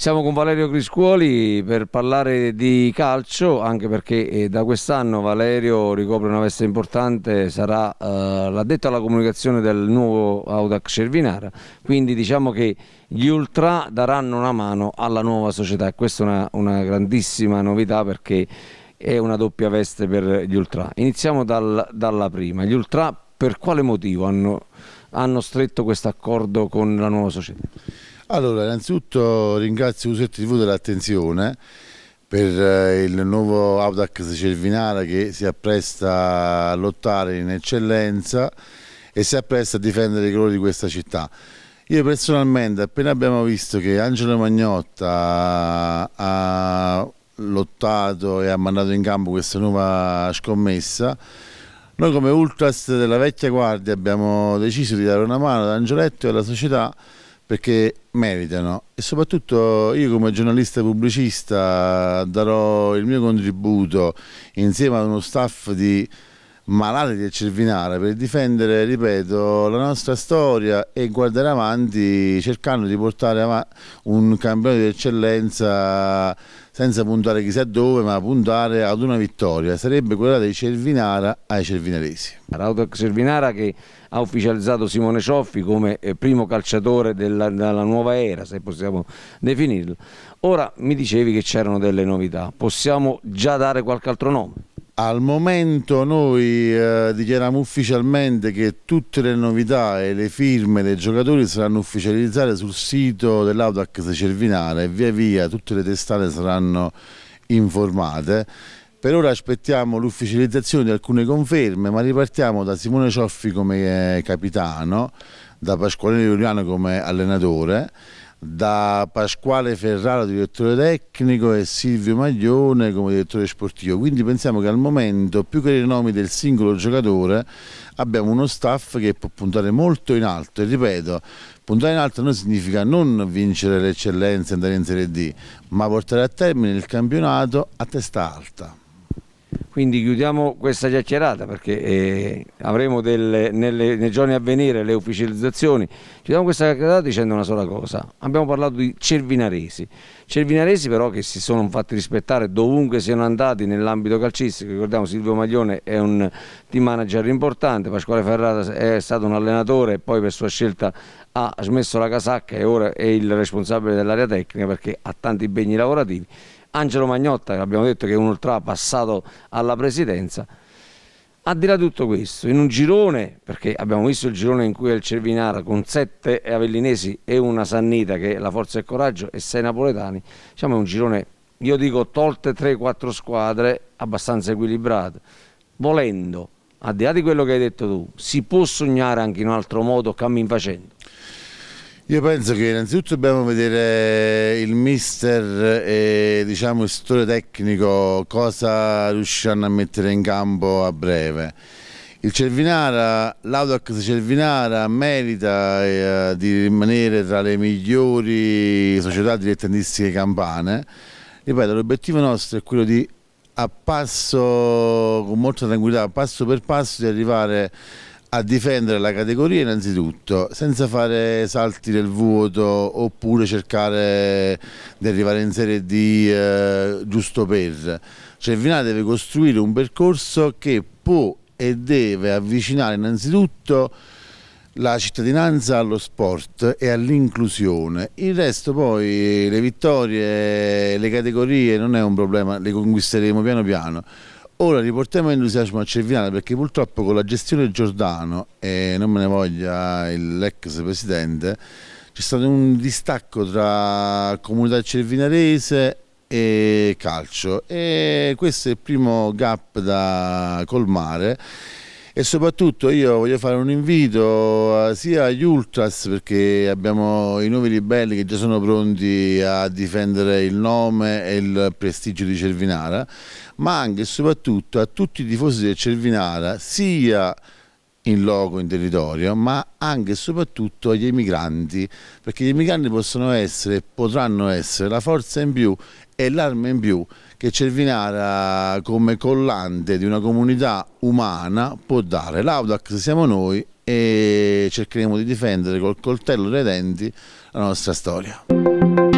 Siamo con Valerio Griscuoli per parlare di calcio, anche perché eh, da quest'anno Valerio ricopre una veste importante, sarà eh, l'addetto alla comunicazione del nuovo Audax Cervinara, quindi diciamo che gli ultra daranno una mano alla nuova società e questa è una, una grandissima novità perché è una doppia veste per gli ultra. Iniziamo dal, dalla prima, gli ultra per quale motivo hanno, hanno stretto questo accordo con la nuova società? Allora, innanzitutto ringrazio Usetti TV dell'attenzione per eh, il nuovo Audax Cervinara che si appresta a lottare in eccellenza e si appresta a difendere i colori di questa città. Io personalmente, appena abbiamo visto che Angelo Magnotta ha lottato e ha mandato in campo questa nuova scommessa, noi come Ultras della vecchia guardia abbiamo deciso di dare una mano ad Angeletto e alla società perché meritano e soprattutto io come giornalista pubblicista darò il mio contributo insieme ad uno staff di malati del Cervinara per difendere, ripeto, la nostra storia e guardare avanti cercando di portare un campione di eccellenza senza puntare chissà dove, ma puntare ad una vittoria, sarebbe quella dei Cervinara ai cervinaresi. Rautoc Cervinara che ha ufficializzato Simone Cioffi come eh, primo calciatore della, della nuova era, se possiamo definirlo. Ora mi dicevi che c'erano delle novità, possiamo già dare qualche altro nome? Al momento noi eh, dichiariamo ufficialmente che tutte le novità e le firme dei giocatori saranno ufficializzate sul sito dell'Audac Cervinale e via via tutte le testate saranno informate. Per ora aspettiamo l'ufficializzazione di alcune conferme, ma ripartiamo da Simone Cioffi come eh, capitano, da Pasquale Giuliano come allenatore da Pasquale Ferrara direttore tecnico e Silvio Maglione come direttore sportivo quindi pensiamo che al momento più che i nomi del singolo giocatore abbiamo uno staff che può puntare molto in alto e ripeto puntare in alto non significa non vincere l'eccellenza e andare in Serie D ma portare a termine il campionato a testa alta quindi chiudiamo questa chiacchierata perché eh, avremo delle, nelle, nei giorni a venire le ufficializzazioni. Chiudiamo questa chiacchierata dicendo una sola cosa. Abbiamo parlato di cervinaresi. Cervinaresi però che si sono fatti rispettare dovunque siano andati nell'ambito calcistico. Ricordiamo Silvio Maglione è un team manager importante, Pasquale Ferrata è stato un allenatore e poi per sua scelta ha smesso la casacca e ora è il responsabile dell'area tecnica perché ha tanti impegni lavorativi Angelo Magnotta, che abbiamo detto che è un ultra passato alla presidenza. Al di là di tutto questo, in un girone, perché abbiamo visto il girone in cui è il Cervinara con sette avellinesi e una Sannita che è la forza e il coraggio e sei napoletani, diciamo è un girone, io dico tolte 3-4 squadre abbastanza equilibrate, volendo, al di là di quello che hai detto tu, si può sognare anche in un altro modo cammin facendo. Io penso che innanzitutto dobbiamo vedere il mister e diciamo, il settore tecnico cosa riusciranno a mettere in campo a breve. Il Cervinara, l'Audax Cervinara merita eh, di rimanere tra le migliori società dilettantistiche campane. Ripeto, l'obiettivo nostro è quello di a passo, con molta tranquillità, passo per passo di arrivare a difendere la categoria innanzitutto, senza fare salti nel vuoto oppure cercare di arrivare in Serie D eh, giusto per. Cervinà cioè, deve costruire un percorso che può e deve avvicinare innanzitutto la cittadinanza allo sport e all'inclusione. Il resto poi le vittorie, le categorie non è un problema, le conquisteremo piano piano. Ora riportiamo l'entusiasmo a Cervinara perché purtroppo con la gestione Giordano, e non me ne voglia l'ex presidente, c'è stato un distacco tra comunità cervinarese e calcio e questo è il primo gap da colmare e soprattutto io voglio fare un invito eh, sia agli ultras perché abbiamo i nuovi ribelli che già sono pronti a difendere il nome e il prestigio di Cervinara ma anche e soprattutto a tutti i tifosi del Cervinara sia in loco, in territorio, ma anche e soprattutto agli emigranti, perché gli emigranti possono essere, e potranno essere la forza in più e l'arma in più che Cervinara come collante di una comunità umana può dare. L'Audax siamo noi e cercheremo di difendere col coltello dei denti la nostra storia.